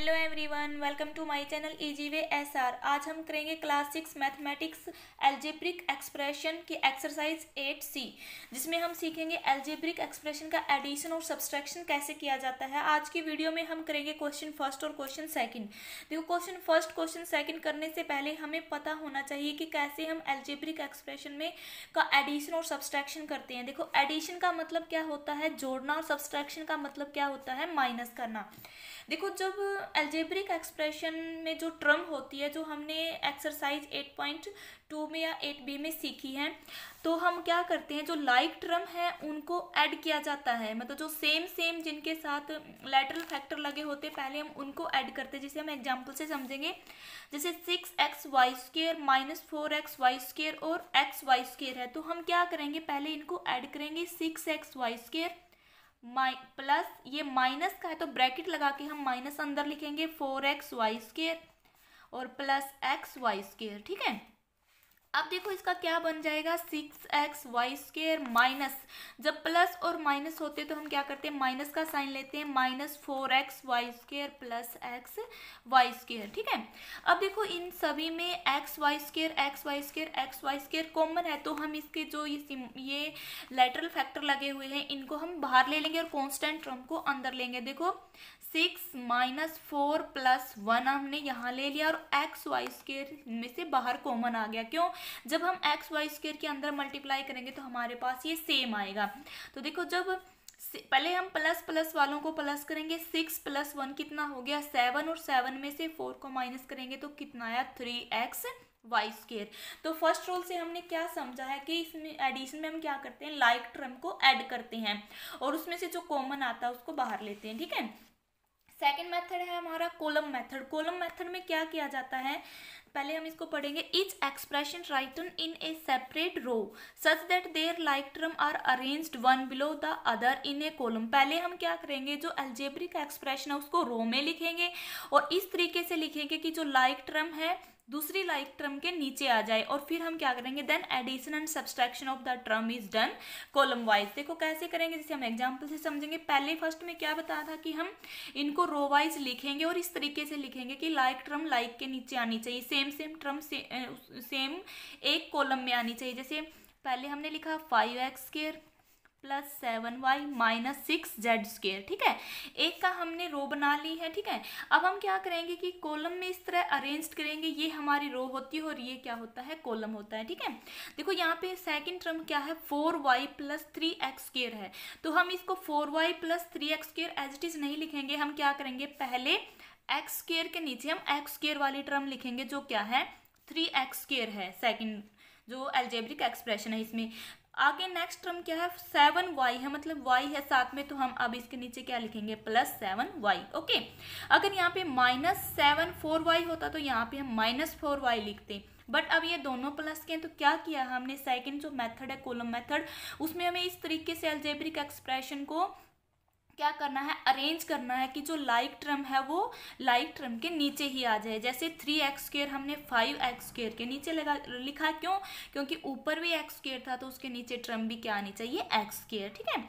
Hello everyone welcome to my channel easy way R आज हम करेंगे class six mathematics algebraic expression की exercise eight C जिसमें हम सीखेंगे एल्जेब्रिक एक्सप्रेशन का एडिशन और सब्सट्रैक्शन कैसे किया जाता है आज की वीडियो में हम करेंगे क्वेश्चन फर्स्ट और क्वेश्चन सेकंड देखो क्वेश्चन फर्स्ट क्वेश्चन सेकेंड करने से पहले हमें पता होना चाहिए कि कैसे हम एल्जेब्रिक एक्सप्रेशन में का एडिशन और सब्सट्रैक्शन करते हैं देखो एडिशन का मतलब क्या होता है जोड़ना और सब्सट्रैक्शन का मतलब क्या होता है माइनस करना देखो जब एल्जेब्रिक एक्सप्रेशन में जो ट्रम होती है जो हमने एक्सरसाइज 8.2 में या 8 बी में सीखी है तो हम क्या करते हैं जो लाइक like ट्रम है उनको ऐड किया जाता है मतलब जो सेम सेम जिनके साथ लेटरल फैक्टर लगे होते पहले हम उनको ऐड करते हैं जिसे हम एग्जाम्पल से समझेंगे जैसे six x y square minus four x y square और एक्स वाई स्केयर है तो हम क्या करेंगे पहले इनको ऐड करेंगे six x y square plus ये माइनस का है तो ब्रैकेट लगा के हम माइनस अंदर लिखेंगे फोर एक्स वाई स्केयर और प्लस एक्स वाई स्केयर ठीक है अब देखो इसका क्या बन जाएगा six x y square minus जब प्लस और माइनस होते तो हम क्या करते हैं माइनस का साइन लेते हैं minus four x y square plus x y square ठीक है अब देखो इन सभी में x y square x y square x y square common है तो हम इसके जो ये ये लेटरल फैक्टर लगे हुए हैं इनको हम बाहर ले लेंगे और कॉन्स्टेंट टर्म को अंदर लेंगे देखो six minus four plus one हमने यहाँ ले लिया और एक्स वाई स्केयर में से बाहर कॉमन आ गया क्यों जब हम एक्स वाई स्क्वेयर के अंदर मल्टीप्लाई करेंगे तो हमारे पास ये सेम आएगा तो देखो जब पहले हम प्लस प्लस वालों को प्लस करेंगे सिक्स प्लस वन कितना हो गया सेवन और सेवन में से फोर को माइनस करेंगे तो कितना आया थ्री एक्स वाई स्केयर तो फर्स्ट रूल से हमने क्या समझा है कि इसमें एडिशन में हम क्या करते हैं लाइक like टर्म को ऐड करते हैं और उसमें से जो कॉमन आता है उसको बाहर लेते हैं ठीक है थीके? सेकेंड मेथड है हमारा कोलम मेथड कोलम मेथड में क्या किया जाता है पहले हम इसको पढ़ेंगे each expression written in a separate row such that their like term are arranged one below the other in a column पहले हम क्या करेंगे जो एल्जेब्रिक एक्सप्रेशन है उसको रो में लिखेंगे और इस तरीके से लिखेंगे कि जो लाइक like टर्म है दूसरी लाइक टर्म के नीचे आ जाए और फिर हम क्या करेंगे then addition and subtraction of the term is done column wise देखो कैसे करेंगे जैसे हम एग्जाम्पल से समझेंगे पहले फर्स्ट में क्या बताया था कि हम इनको रो वाइज लिखेंगे और इस तरीके से लिखेंगे कि लाइक टर्म लाइक के नीचे आनी चाहिए सेम सेम टर्म से, सेम एक कॉलम में आनी चाहिए जैसे पहले हमने लिखा five x square plus seven y minus six z square ठीक है एक का हमने रो बना ली है ठीक है अब हम क्या करेंगे कि कॉलम में इस तरह अरेंज करेंगे ये हमारी रो होती है और ये क्या होता है कॉलम होता है ठीक है देखो यहाँ पे सेकंड टर्म क्या है four y plus three x square है तो हम इसको four y plus three x square as it is नहीं लिखेंगे हम क्या करेंगे पहले एक्स स्केयर के नीचे हम एक्स स्केयर वाली टर्म लिखेंगे जो क्या है थ्री एक्स स्केयर है सेकेंड जो एल्जेब्रिक एक्सप्रेशन है इसमें आगे नेक्स्ट टर्म क्या है सेवन वाई है मतलब वाई है साथ में तो हम अब इसके नीचे क्या लिखेंगे प्लस सेवन वाई ओके अगर यहाँ पे माइनस सेवन फोर वाई होता तो यहाँ पे हम माइनस फोर वाई लिखते बट अब ये दोनों प्लस के हैं तो क्या किया हमने सेकंड जो मेथड है कोलम मेथड उसमें हमें इस तरीके से एल्जेब्रिक एक्सप्रेशन को क्या करना है अरेंज करना है कि जो लाइक ट्रम है वो लाइक ट्रम के नीचे ही आ जाए जैसे थ्री एक्स स्क्र हमने फाइव एक्स स्क्र के नीचे लगा लिखा क्यों क्योंकि ऊपर भी एक्स स्क्र था तो उसके नीचे ट्रम भी क्या आनी चाहिए एक्स स्क्र ठीक है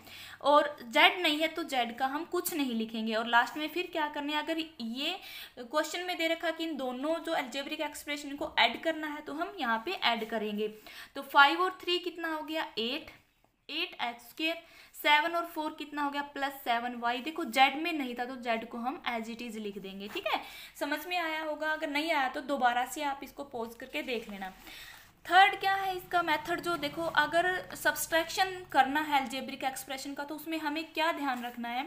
और जेड नहीं है तो जेड का हम कुछ नहीं लिखेंगे और लास्ट में फिर क्या करना है अगर ये क्वेश्चन में दे रखा कि इन दोनों जो एल्जेब्रिक एक्सप्रेशन को ऐड करना है तो हम यहाँ पे ऐड करेंगे तो फाइव और थ्री कितना हो गया eight eight x square seven और फोर कितना हो गया प्लस सेवन वाई देखो जेड में नहीं था तो जेड को हम एज इट इज लिख देंगे ठीक है समझ में आया होगा अगर नहीं आया तो दोबारा से आप इसको पोज करके देख लेना थर्ड क्या है इसका मेथड जो देखो अगर सब्सट्रैक्शन करना है एल्जेब्रिक एक्सप्रेशन का तो उसमें हमें क्या ध्यान रखना है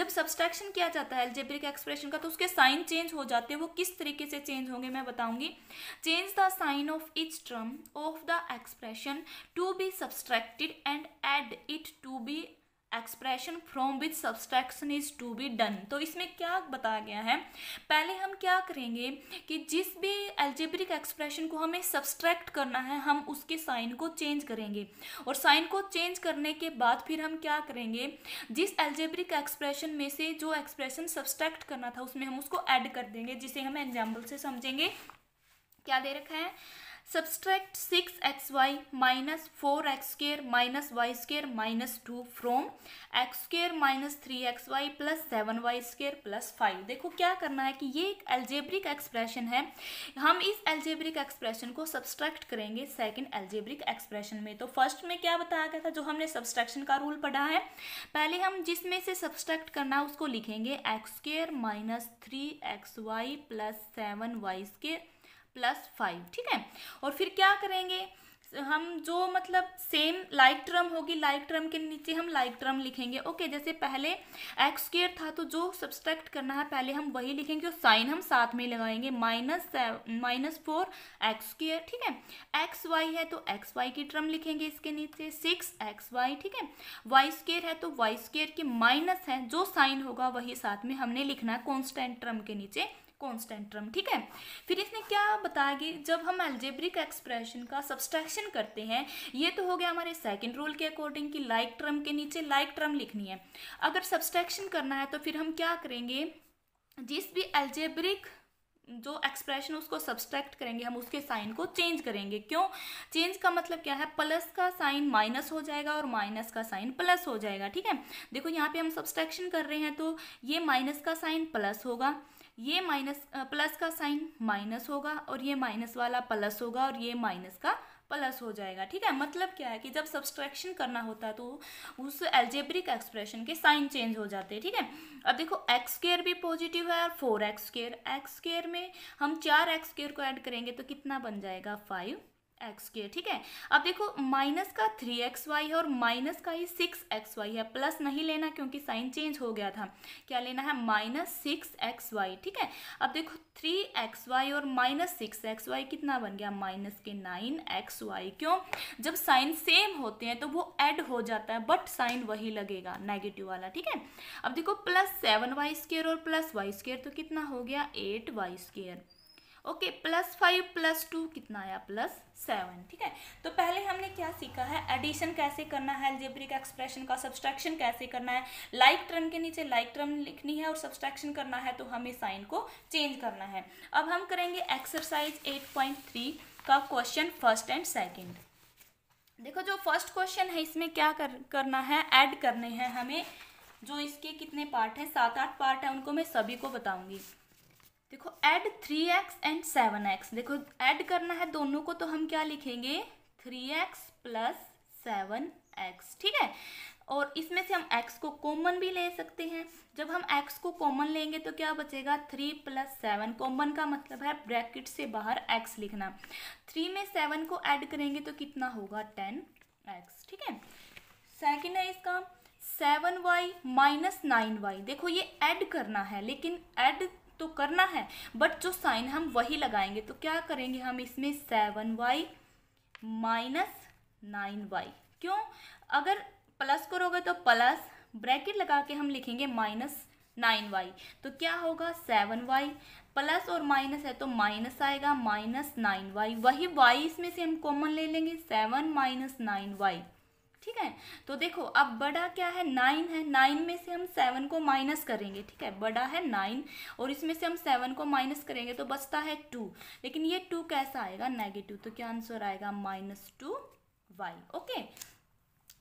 जब सब्सट्रैक्शन किया जाता है एल्जेब्रिक एक्सप्रेशन का तो उसके साइन चेंज हो जाते हैं वो किस तरीके से चेंज होंगे मैं बताऊंगी change the sign of each term of the expression to be subtracted and add it to be expression from which subtraction is to be done तो इसमें क्या बताया गया है पहले हम क्या करेंगे कि जिस भी एल्जेब्रिक एक्सप्रेशन को हमें सब्सट्रैक्ट करना है हम उसके साइन को चेंज करेंगे और साइन को चेंज करने के बाद फिर हम क्या करेंगे जिस एल्जेब्रिक एक्सप्रेशन में से जो एक्सप्रेशन सब्सट्रैक्ट करना था उसमें हम उसको ऐड कर देंगे जिसे हम एग्जाम्पल से समझेंगे क्या दे रखा है Subtract 6xy minus 4x square minus y square minus 2 from x square minus 3xy plus 7y square plus 5. देखो क्या करना है कि ये एक algebraic expression है हम इस algebraic expression को subtract करेंगे second algebraic expression में तो first में क्या बताया गया था जो हमने subtraction का rule पढ़ा है पहले हम जिसमें से subtract करना उसको लिखेंगे x square minus 3xy plus 7y square plus five ठीक है और फिर क्या करेंगे हम जो मतलब सेम लाइक टर्म होगी लाइक टर्म के नीचे हम लाइक टर्म लिखेंगे ओके जैसे पहले एक्स स्केयर था तो जो सब्सट्रैक्ट करना है पहले हम वही लिखेंगे और साइन हम साथ में लगाएंगे minus minus four x square ठीक है एक्स वाई है तो एक्स वाई की टर्म लिखेंगे इसके नीचे सिक्स एक्स वाई ठीक है वाई स्केयर है तो वाई स्क्र के माइनस है जो साइन होगा वही साथ में हमने लिखना है कॉन्स्टेंट टर्म के नीचे कॉन्स्टेंट टर्म ठीक है फिर इसने क्या बताया कि जब हम एल्जेब्रिक एक्सप्रेशन का सब्सट्रैक्शन करते हैं ये तो हो गया हमारे सेकंड रूल के अकॉर्डिंग कि लाइक टर्म के नीचे लाइक टर्म लिखनी है अगर सब्सट्रैक्शन करना है तो फिर हम क्या करेंगे जिस भी एल्जेब्रिक जो एक्सप्रेशन उसको सब्सट्रैक्ट करेंगे हम उसके साइन को चेंज करेंगे क्यों चेंज का मतलब क्या है प्लस का साइन माइनस हो जाएगा और माइनस का साइन प्लस हो जाएगा ठीक है देखो यहाँ पे हम सब्सट्रैक्शन कर रहे हैं तो ये माइनस का साइन प्लस होगा ये माइनस प्लस का साइन माइनस होगा और ये माइनस वाला प्लस होगा और ये माइनस का प्लस हो जाएगा ठीक है मतलब क्या है कि जब सब्सट्रैक्शन करना होता है तो उस एल्जेब्रिक एक्सप्रेशन के साइन चेंज हो जाते हैं ठीक है अब देखो एक्स स्केयर भी पॉजिटिव है और four x square x square में हम चार एक्स स्केयर को ऐड करेंगे तो कितना बन जाएगा फाइव एक्स के ठीक है अब देखो माइनस का थ्री एक्स वाई है और माइनस का ही सिक्स एक्स वाई है प्लस नहीं लेना क्योंकि साइन चेंज हो गया था क्या लेना है माइनस सिक्स एक्स वाई ठीक है अब देखो थ्री एक्स वाई और माइनस सिक्स एक्स वाई कितना बन गया माइनस के नाइन एक्स वाई क्यों जब साइन सेम होते हैं तो वो एड हो जाता है बट साइन वही लगेगा नेगेटिव वाला ठीक है अब देखो प्लस सेवन वाई स्केयर और प्लस वाई स्केयर तो कितना हो गया eight y square okay plus five plus two कितना आया प्लस सेवन ठीक है तो पहले हमने क्या सीखा है एडिशन कैसे करना है एल्जेब्रिक एक्सप्रेशन का सब्सट्रैक्शन कैसे करना है लाइक like टर्म के नीचे लाइक like टर्म लिखनी है और सब्सट्रैक्शन करना है तो हमें साइन को चेंज करना है अब हम करेंगे एक्सरसाइज एट का क्वेश्चन फर्स्ट एंड सेकेंड देखो जो फर्स्ट क्वेश्चन है इसमें क्या कर, करना है ऐड करने हैं हमें जो इसके कितने पार्ट हैं सात आठ पार्ट हैं उनको मैं सभी को बताऊंगी देखो add three x and seven x देखो ऐड करना है दोनों को तो हम क्या लिखेंगे three x plus seven x ठीक है और इसमें से हम x को कॉमन भी ले सकते हैं जब हम x को कॉमन लेंगे तो क्या बचेगा थ्री प्लस सेवन कॉमन का मतलब है ब्रैकेट से बाहर x लिखना थ्री में सेवन को ऐड करेंगे तो कितना होगा टेन एक्स ठीक है सेकेंड है इसका seven y minus nine y देखो ये ऐड करना है लेकिन ऐड तो करना है बट जो साइन हम वही लगाएंगे तो क्या करेंगे हम इसमें seven y minus nine y क्यों अगर प्लस करोगे तो प्लस ब्रैकेट लगा के हम लिखेंगे माइनस नाइन वाई तो क्या होगा सेवन वाई प्लस और माइनस है तो माइनस आएगा माइनस नाइन वाई वही वाई इसमें से हम कॉमन ले लेंगे सेवन माइनस नाइन वाई ठीक है तो देखो अब बड़ा क्या है नाइन है नाइन में से हम सेवन को माइनस करेंगे ठीक है बड़ा है नाइन और इसमें से हम सेवन को माइनस करेंगे तो बचता है टू लेकिन ये टू कैसा आएगा नेगेटिव तो क्या आंसर आएगा माइनस टू वाई ओके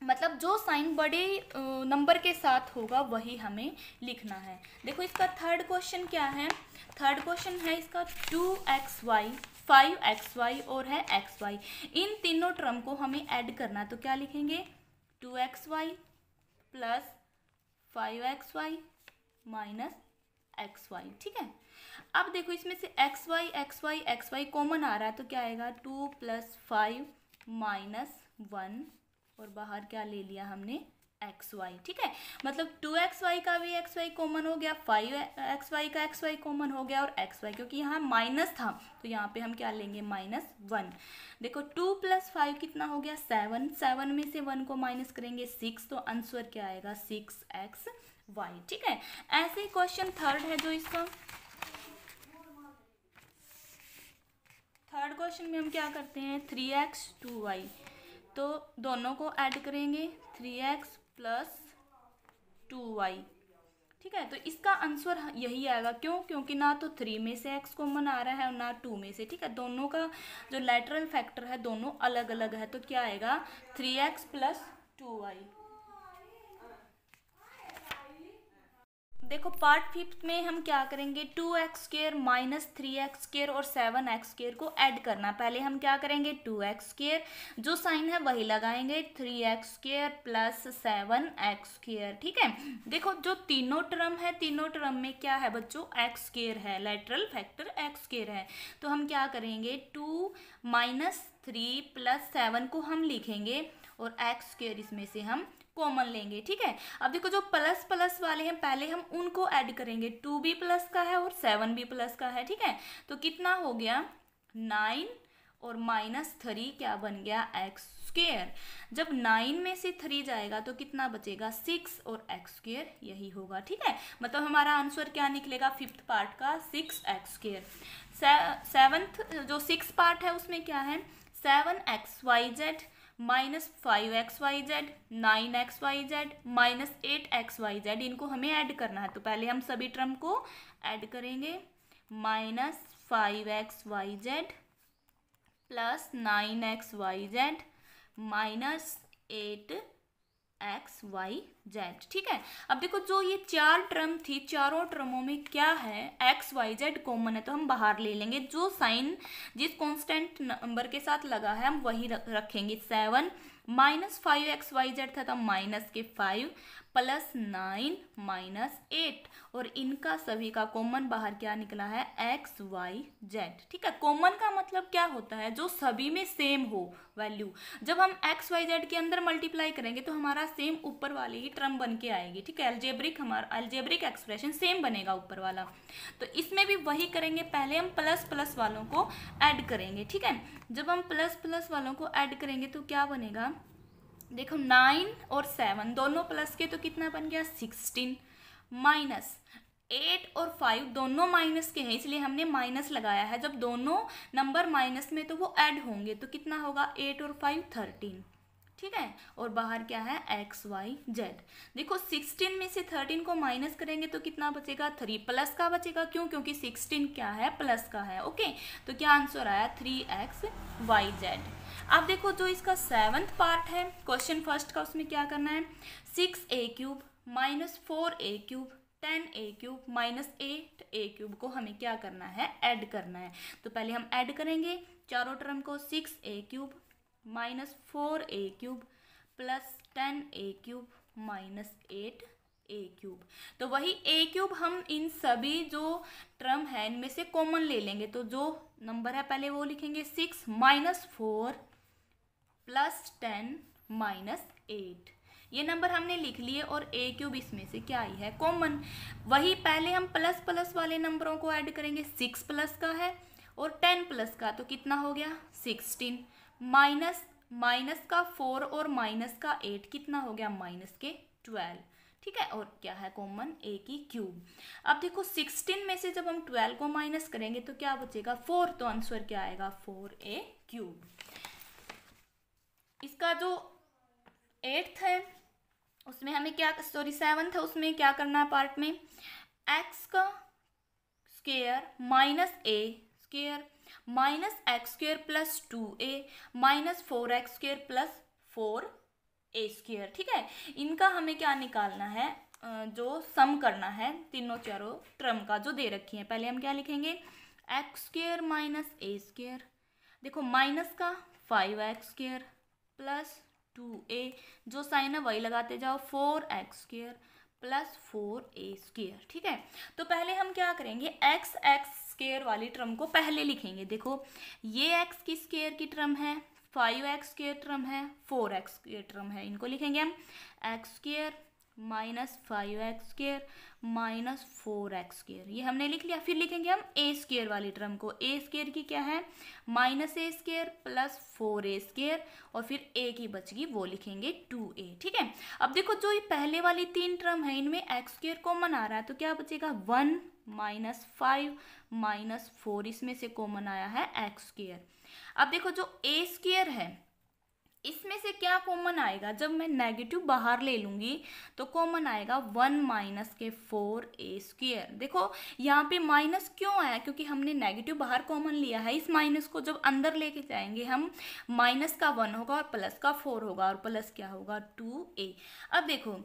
मतलब जो साइन बड़े नंबर के साथ होगा वही हमें लिखना है देखो इसका थर्ड क्वेश्चन क्या है थर्ड क्वेश्चन है इसका two x y five x y और है एक्स वाई इन तीनों टर्म को हमें ऐड करना तो क्या लिखेंगे two x y plus five x y minus x y ठीक है अब देखो इसमें से x y x y x y common आ रहा है तो क्या आएगा two plus five minus one और बाहर क्या ले लिया हमने एक्स वाई ठीक है मतलब टू एक्स वाई का भी एक्स वाई कॉमन हो गया फाइव एक्स वाई का एक्स वाई कॉमन हो गया और एक्स वाई क्योंकि यहाँ माइनस था तो यहाँ पे हम क्या लेंगे माइनस वन देखो टू प्लस फाइव कितना हो गया सेवन सेवन में से वन को माइनस करेंगे सिक्स तो आंसर क्या आएगा सिक्स एक्स वाई ठीक है ऐसे ही क्वेश्चन थर्ड है जो इसका थर्ड क्वेश्चन में हम क्या करते हैं थ्री एक्स टू वाई तो दोनों को ऐड करेंगे three x plus two y ठीक है तो इसका आंसर यही आएगा क्यों क्योंकि ना तो थ्री में से एक्स कॉमन आ रहा है और ना टू में से ठीक है दोनों का जो लेटरल फैक्टर है दोनों अलग अलग है तो क्या आएगा three x plus two y देखो पार्ट फिफ्थ में हम क्या करेंगे two x square minus three x square और सेवन एक्स स्केयर को ऐड करना पहले हम क्या करेंगे टू एक्स स्केयर जो साइन है वही लगाएंगे three x square plus seven x square ठीक है देखो जो तीनों टर्म है तीनों टर्म में क्या है बच्चों एक्स स्केयर है लेटरल फैक्टर एक्स स्केयर है तो हम क्या करेंगे two minus three plus seven को हम लिखेंगे और एक्स स्केयर इसमें से हम कॉमन लेंगे ठीक है अब देखो जो प्लस प्लस वाले हैं पहले हम उनको ऐड करेंगे टू बी प्लस का है और सेवन बी प्लस का है ठीक है तो कितना हो गया नाइन और माइनस थ्री क्या बन गया एक्स स्क्र जब नाइन में से थ्री जाएगा तो कितना बचेगा सिक्स और एक्स स्क्र यही होगा ठीक है मतलब हमारा आंसर क्या निकलेगा फिफ्थ पार्ट का सिक्स एक्स स्क्र सेवन्थ जो सिक्स पार्ट है उसमें क्या है seven x y z minus five x y z nine x y z minus eight x y z इनको हमें ऐड करना है तो पहले हम सभी टर्म को ऐड करेंगे minus five x y z plus nine x y z minus eight x y z ठीक है अब देखो जो ये चार टर्म थी चारों टर्मों में क्या है एक्स वाई जेड कॉमन है तो हम बाहर ले लेंगे जो साइन जिस कांस्टेंट नंबर के साथ लगा है हम वही रखेंगे seven minus five x y z था तो माइनस के five plus nine minus eight और इनका सभी का कॉमन बाहर क्या निकला है एक्स वाई जेड ठीक है कॉमन का मतलब क्या होता है जो सभी में सेम हो वैल्यू जब हम एक्स वाई जेड के अंदर मल्टीप्लाई करेंगे तो हमारा सेम ऊपर वाले ही ट्रम बन के आएगी ठीक है एल्जेब्रिक हमारा एल्जेब्रिक एक्सप्रेशन सेम बनेगा ऊपर वाला तो इसमें भी वही करेंगे पहले हम प्लस प्लस वालों को ऐड करेंगे ठीक है जब हम प्लस प्लस वालों को ऐड करेंगे तो क्या बनेगा देखो नाइन और सेवन दोनों प्लस के तो कितना बन गया सिक्सटीन माइनस एट और फाइव दोनों माइनस के हैं इसलिए हमने माइनस लगाया है जब दोनों नंबर माइनस में तो वो ऐड होंगे तो कितना होगा एट और फाइव थर्टीन ठीक है और बाहर क्या है एक्स वाई जेड देखो सिक्सटीन में से थर्टीन को माइनस करेंगे तो कितना बचेगा थ्री प्लस का बचेगा क्यों क्योंकि सिक्सटीन क्या है प्लस का है ओके तो क्या आंसर आया थ्री एक्स वाई जेड अब देखो जो इसका सेवन्थ पार्ट है क्वेश्चन फर्स्ट का उसमें क्या करना है six a cube minus four a cube ten a cube minus eight a cube को हमें क्या करना है ऐड करना है तो पहले हम ऐड करेंगे चारों टर्म को six a cube minus four a cube plus ten a cube minus eight a cube तो वही ए क्यूब हम इन सभी जो टर्म है इनमें से कॉमन ले लेंगे तो जो नंबर है पहले वो लिखेंगे six minus four plus ten minus eight ये नंबर हमने लिख लिए और ए क्यूब इसमें से क्या आई है कॉमन वही पहले हम प्लस प्लस वाले नंबरों को ऐड करेंगे सिक्स प्लस का है और टेन प्लस का तो कितना हो गया सिक्सटीन माइनस माइनस का फोर और माइनस का एट कितना हो गया माइनस के ट्वेल्व ठीक है और क्या है कॉमन ए की क्यूब अब देखो सिक्सटीन में से जब हम ट्वेल्व को माइनस करेंगे तो क्या बचेगा फोर तो आंसर क्या आएगा फोर ए क्यूब इसका जो एट्थ है उसमें हमें क्या सॉरी सेवन्थ है उसमें क्या करना है पार्ट में एक्स का square minus a square minus x square plus two a minus four x square plus four a square ठीक है इनका हमें क्या निकालना है जो सम करना है तीनों चारों ट्रम का जो दे रखी है पहले हम क्या लिखेंगे x square minus a square देखो माइनस का five x square plus two a जो साइन है वही लगाते जाओ four x square plus four a square ठीक है तो पहले हम क्या करेंगे एक्स एक्स स्केयर वाली ट्रम को पहले लिखेंगे देखो ये एक्स की स्केयर की ट्रम है फाइव एक्स स्केयर ट्रम है फोर एक्स स्केयर ट्रम है इनको लिखेंगे हम x square minus five x square minus four x square ये हमने लिख लिया फिर लिखेंगे हम ए स्केयर वाली टर्म को ए स्केयर की क्या है minus a square plus four a square और फिर ए की बचगी वो लिखेंगे टू ए ठीक है अब देखो जो ये पहले वाली तीन टर्म है इनमें एक्स स्केयर कॉमन आ रहा है तो क्या बचेगा one minus five minus four इसमें से कॉमन आया है एक्स स्केयर अब देखो जो ए स्केयर है इसमें से क्या कॉमन आएगा जब मैं नेगेटिव बाहर ले लूँगी तो कॉमन आएगा वन माइनस के फोर ए स्क्र देखो यहाँ पे माइनस क्यों आया क्योंकि हमने नेगेटिव बाहर कॉमन लिया है इस माइनस को जब अंदर लेके जाएंगे हम माइनस का वन होगा और प्लस का फोर होगा और प्लस क्या होगा टू ए अब देखो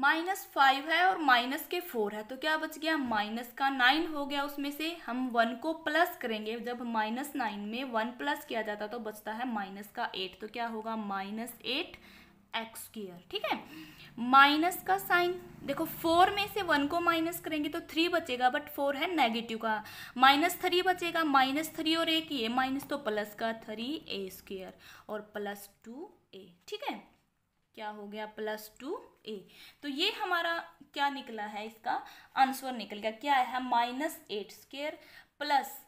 माइनस फाइव है और माइनस के फोर है तो क्या बच गया माइनस का नाइन हो गया उसमें से हम वन को प्लस करेंगे जब माइनस नाइन में वन प्लस किया जाता तो बचता है माइनस का एट तो क्या होगा माइनस एट एक्स स्क्र ठीक है माइनस का साइन देखो फोर में से वन को माइनस करेंगे तो थ्री बचेगा बट फोर है नेगेटिव का माइनस थ्री बचेगा माइनस थ्री और एक ये माइनस तो प्लस का थ्री ए स्क्र और प्लस टू ए ठीक है क्या हो गया प्लस टू ए तो ये हमारा क्या निकला है इसका आंसर निकल गया क्या है minus eight square plus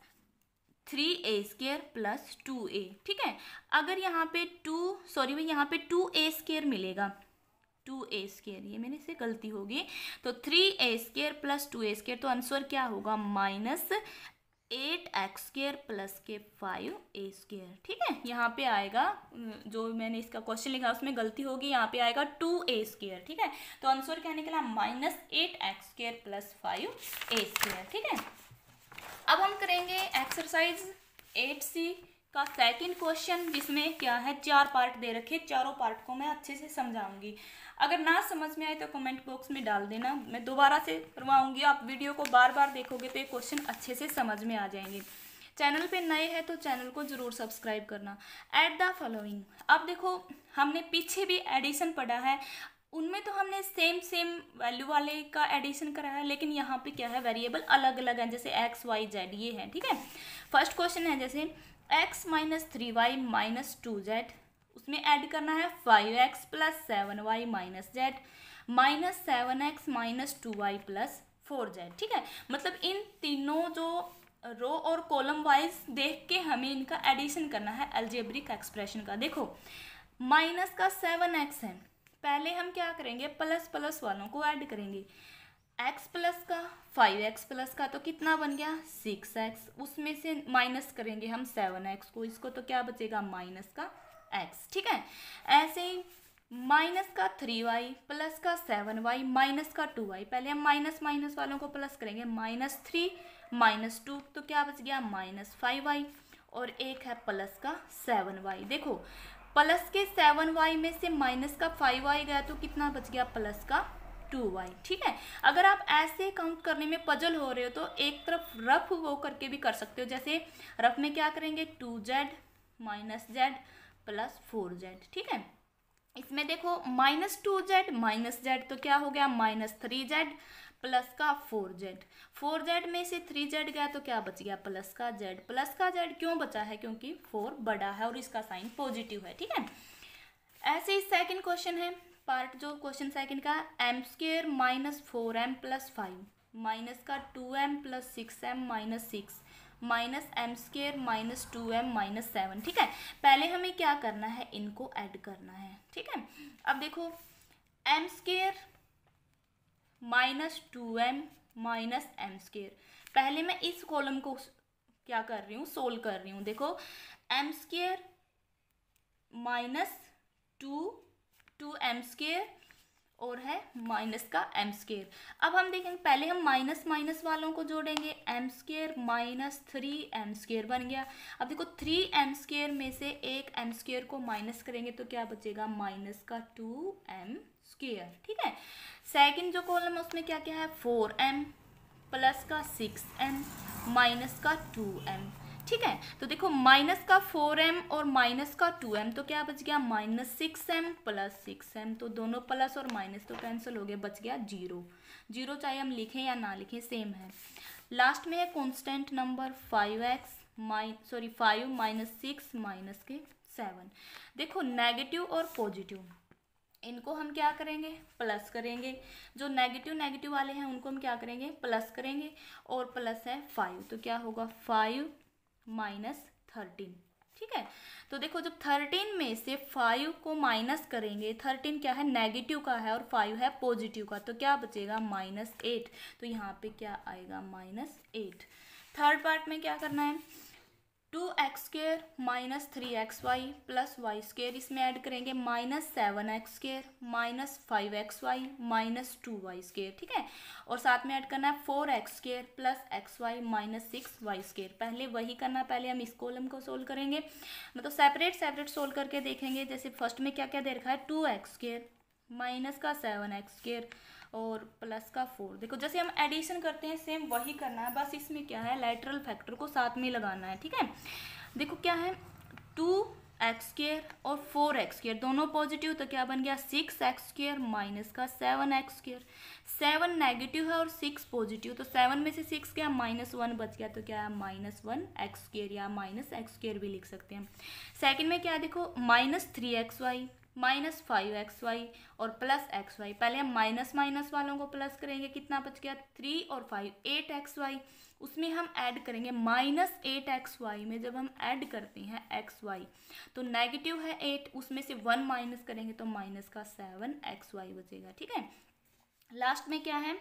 three a square plus two a ठीक है अगर यहाँ पे टू सॉरी भाई यहाँ पे टू ए स्केयर मिलेगा टू ए स्केयर ये मेरे से गलती होगी तो three a square plus two a square तो आंसर क्या होगा minus eight x square plus के फाइव ए स्केयर ठीक है यहाँ पे आएगा जो मैंने इसका क्वेश्चन लिखा उसमें गलती होगी यहाँ पे आएगा टू ए स्केयर ठीक है तो आंसर क्या निकला minus eight x square plus five a square ठीक है अब हम करेंगे एक्सरसाइज एट सी का सेकंड क्वेश्चन जिसमें क्या है चार पार्ट दे रखे चारों पार्ट को मैं अच्छे से समझाऊंगी अगर ना समझ में आए तो कमेंट बॉक्स में डाल देना मैं दोबारा से करवाऊंगी आप वीडियो को बार बार देखोगे तो ये क्वेश्चन अच्छे से समझ में आ जाएंगे चैनल पे नए हैं तो चैनल को ज़रूर सब्सक्राइब करना एट द फॉलोइंग अब देखो हमने पीछे भी एडिशन पढ़ा है उनमें तो हमने सेम सेम वैल्यू वाले का एडिशन कराया है लेकिन यहाँ पे क्या है वेरिएबल अलग अलग हैं जैसे एक्स वाई जेड ये है ठीक है फर्स्ट क्वेश्चन है जैसे x minus three y minus two z उसमें ऐड करना है five x plus seven y minus z minus seven x minus two y plus four z ठीक है मतलब इन तीनों जो रो और कॉलम वाइज देख के हमें इनका एडिशन करना है एलजेब्रिक एक्सप्रेशन का देखो माइनस का सेवन एक्स है पहले हम क्या करेंगे प्लस प्लस वालों को ऐड करेंगे एक्स प्लस का फाइव एक्स प्लस का तो कितना बन गया सिक्स एक्स उसमें से माइनस करेंगे हम सेवन एक्स को इसको तो क्या बचेगा माइनस का एक्स ठीक है ऐसे ही माइनस का थ्री वाई प्लस का सेवन वाई माइनस का टू वाई पहले हम माइनस माइनस वालों को प्लस करेंगे माइनस थ्री माइनस टू तो क्या बच गया माइनस फाइव वाई और एक है प्लस का सेवन वाई देखो प्लस के सेवन वाई में से माइनस का फाइव वाई गया तो कितना बच गया प्लस का टू वाई ठीक है अगर आप ऐसे काउंट करने में पजल हो रहे हो तो एक तरफ रफ वो करके भी कर सकते हो जैसे रफ में क्या करेंगे two z minus z plus four z ठीक है इसमें देखो minus two z minus z तो क्या हो गया माइनस थ्री जेड प्लस का फोर जेड फोर जेड में से थ्री जेड गया तो क्या बच गया प्लस का जेड प्लस का जेड क्यों बचा है क्योंकि फोर बड़ा है और इसका साइन पॉजिटिव है ठीक है ऐसे ही सेकंड क्वेश्चन है पार्ट जो क्वेश्चन सेकंड का m square minus four m plus five minus का two m plus six m minus six minus m square minus two m minus seven ठीक है पहले हमें क्या करना है इनको ऐड करना है ठीक है अब देखो m square minus two m minus m square पहले मैं इस कॉलम को क्या कर रही हूँ सोल्व कर रही हूँ देखो m square minus two m square और है माइनस का एम स्केयर अब हम देखेंगे पहले हम माइनस माइनस वालों को जोड़ेंगे m square minus three m square बन गया अब देखो थ्री एम स्केयर में से एक एम स्केयर को माइनस करेंगे तो क्या बचेगा माइनस का टू एम स्केयर ठीक है सेकंड जो कॉलम है उसमें क्या क्या है फोर एम प्लस का सिक्स एम माइनस का टू एम ठीक है तो देखो माइनस का फोर एम और माइनस का टू एम तो क्या बच गया minus six m plus six m तो दोनों प्लस और माइनस तो कैंसिल हो गया बच गया जीरो जीरो चाहे हम लिखें या ना लिखें सेम है लास्ट में है constant number five x mine sorry five minus six minus के सेवन देखो नेगेटिव और पॉजिटिव इनको हम क्या करेंगे प्लस करेंगे जो नेगेटिव नेगेटिव वाले हैं उनको हम क्या करेंगे प्लस करेंगे और प्लस है फाइव तो क्या होगा फाइव माइनस थर्टीन ठीक है तो देखो जब थर्टीन में से फाइव को माइनस करेंगे थर्टीन क्या है नेगेटिव का है और फाइव है पॉजिटिव का तो क्या बचेगा माइनस एट तो यहाँ पे क्या आएगा माइनस एट थर्ड पार्ट में क्या करना है two x square minus three x y plus y square इसमें ऐड करेंगे minus seven x square minus five x y minus two y square ठीक है और साथ में ऐड करना है four x square plus x y minus six y square पहले वही करना पहले हम इस कॉलम को सोल्व करेंगे मतलब सेपरेट सेपरेट सोल्व करके देखेंगे जैसे फर्स्ट में क्या क्या दे रखा है टू एक्स स्केयर माइनस का सेवन एक्स स्केयर और प्लस का फोर देखो जैसे हम एडिशन करते हैं सेम वही करना है बस इसमें क्या है लेटरल फैक्टर को साथ में लगाना है ठीक है देखो क्या है टू एक्स स्केयर और फोर एक्स स्केयर दोनों पॉजिटिव तो क्या बन गया सिक्स एक्स स्केयर माइनस का seven x square seven negative है और सिक्स पॉजिटिव तो सेवन में से सिक्स क्या माइनस वन बच गया तो क्या है माइनस वन एक्स स्केयर या माइनस एक्स स्केयर भी लिख सकते हैं सेकंड में क्या देखो minus three x y minus five x y और प्लस एक्स वाई पहले हम माइनस माइनस वालों को प्लस करेंगे कितना बच गया थ्री और फाइव एट एक्स वाई उसमें हम ऐड करेंगे माइनस एट एक्स वाई में जब हम ऐड करते हैं एक्स वाई तो नेगेटिव है एट उसमें से वन माइनस करेंगे तो माइनस का सेवन एक्स वाई बचेगा ठीक है लास्ट में क्या है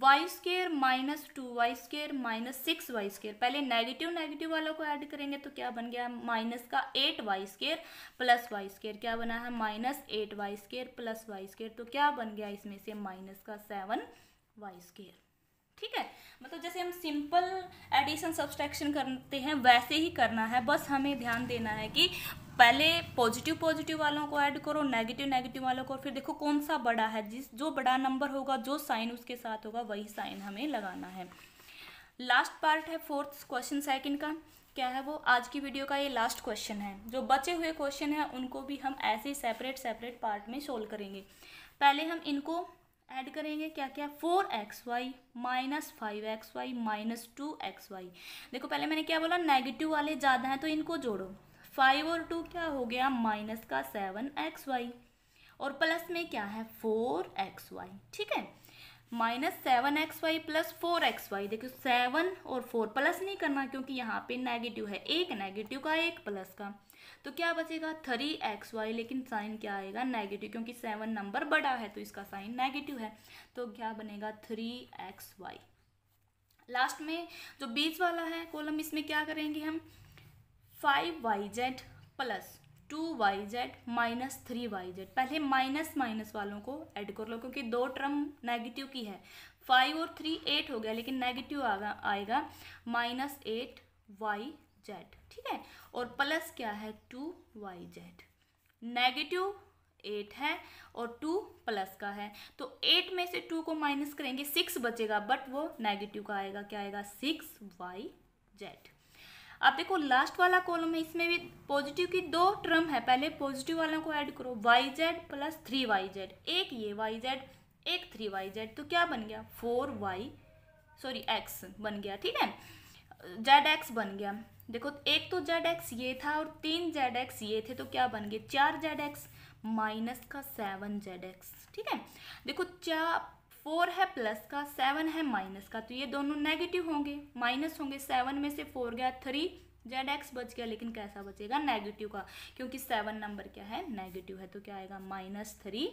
y square minus two y square minus six y square पहले नेगेटिव नेगेटिव वालों को ऐड करेंगे तो क्या बन गया माइनस का eight y square plus y square क्या बना है minus eight y square plus y square तो क्या बन गया इसमें से माइनस का सेवन वाई स्केयर ठीक है मतलब जैसे हम सिंपल एडिशन सब्सट्रैक्शन करते हैं वैसे ही करना है बस हमें ध्यान देना है कि पहले पॉजिटिव पॉजिटिव वालों को ऐड करो नेगेटिव नेगेटिव वालों को फिर देखो कौन सा बड़ा है जिस जो बड़ा नंबर होगा जो साइन उसके साथ होगा वही साइन हमें लगाना है लास्ट पार्ट है फोर्थ क्वेश्चन सेकंड का क्या है वो आज की वीडियो का ये लास्ट क्वेश्चन है जो बचे हुए क्वेश्चन हैं उनको भी हम ऐसे ही सेपरेट सेपरेट पार्ट में सोल्व करेंगे पहले हम इनको ऐड करेंगे क्या क्या four x y minus five x y minus two x y देखो पहले मैंने क्या बोला नेगेटिव वाले ज़्यादा हैं तो इनको जोड़ो फाइव और टू क्या हो गया माइनस का सेवन एक्स वाई और प्लस में क्या है फोर एक्स वाई ठीक है minus seven x y plus four x y देखो सेवन और फोर प्लस नहीं करना क्योंकि यहाँ पे नेगेटिव है एक नेगेटिव का एक प्लस का तो क्या बचेगा थ्री एक्स वाई लेकिन साइन क्या आएगा नेगेटिव क्योंकि सेवन नंबर बड़ा है तो इसका साइन नेगेटिव है तो क्या बनेगा थ्री एक्स वाई लास्ट में जो बीच वाला है कॉलम इसमें क्या करेंगे हम five y z plus two y z minus three y z पहले माइनस माइनस वालों को ऐड कर लो क्योंकि दो टर्म नेगेटिव की है फाइव और थ्री एट हो गया लेकिन नेगेटिव आगा आएगा माइनस एट वाई जेड ठीक है और प्लस क्या है two y z negative eight है और टू प्लस का है तो एट में से टू को माइनस करेंगे सिक्स बचेगा बट वो नेगेटिव का आएगा क्या आएगा सिक्स वाई जेड आप देखो लास्ट वाला कॉलम है इसमें भी पॉजिटिव की दो टर्म है पहले पॉजिटिव वालों को ऐड करो y z plus three y z एक ये वाई जेड एक थ्री वाई जेड तो क्या बन गया फोर वाई सॉरी एक्स बन गया ठीक है जेड एक्स बन गया देखो एक तो जेड एक्स ये था और तीन जेड एक्स ये थे तो क्या बन गए चार जेड एक्स माइनस का सेवन जेड एक्स ठीक है देखो चार फोर है प्लस का सेवन है माइनस का तो ये दोनों नेगेटिव होंगे माइनस होंगे सेवन में से फोर गया थ्री जेड एक्स बच गया लेकिन कैसा बचेगा नेगेटिव का क्योंकि सेवन नंबर क्या है नेगेटिव है तो क्या आएगा माइनस थ्री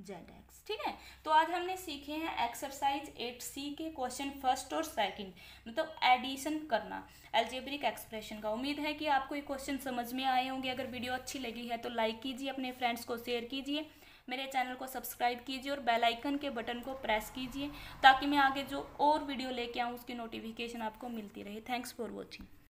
जेड एक्स ठीक है तो आज हमने सीखे हैं एक्सरसाइज एट सी के क्वेश्चन फर्स्ट और सेकंड मतलब एडिशन करना एल्जेब्रिक एक्सप्रेशन का उम्मीद है कि आपको ये क्वेश्चन समझ में आए होंगे अगर वीडियो अच्छी लगी है तो लाइक कीजिए अपने फ्रेंड्स को शेयर कीजिए मेरे चैनल को सब्सक्राइब कीजिए और बेल आइकन के बटन को प्रेस कीजिए ताकि मैं आगे जो और वीडियो लेके आऊँ उसकी नोटिफिकेशन आपको मिलती रहे थैंक्स फॉर वॉचिंग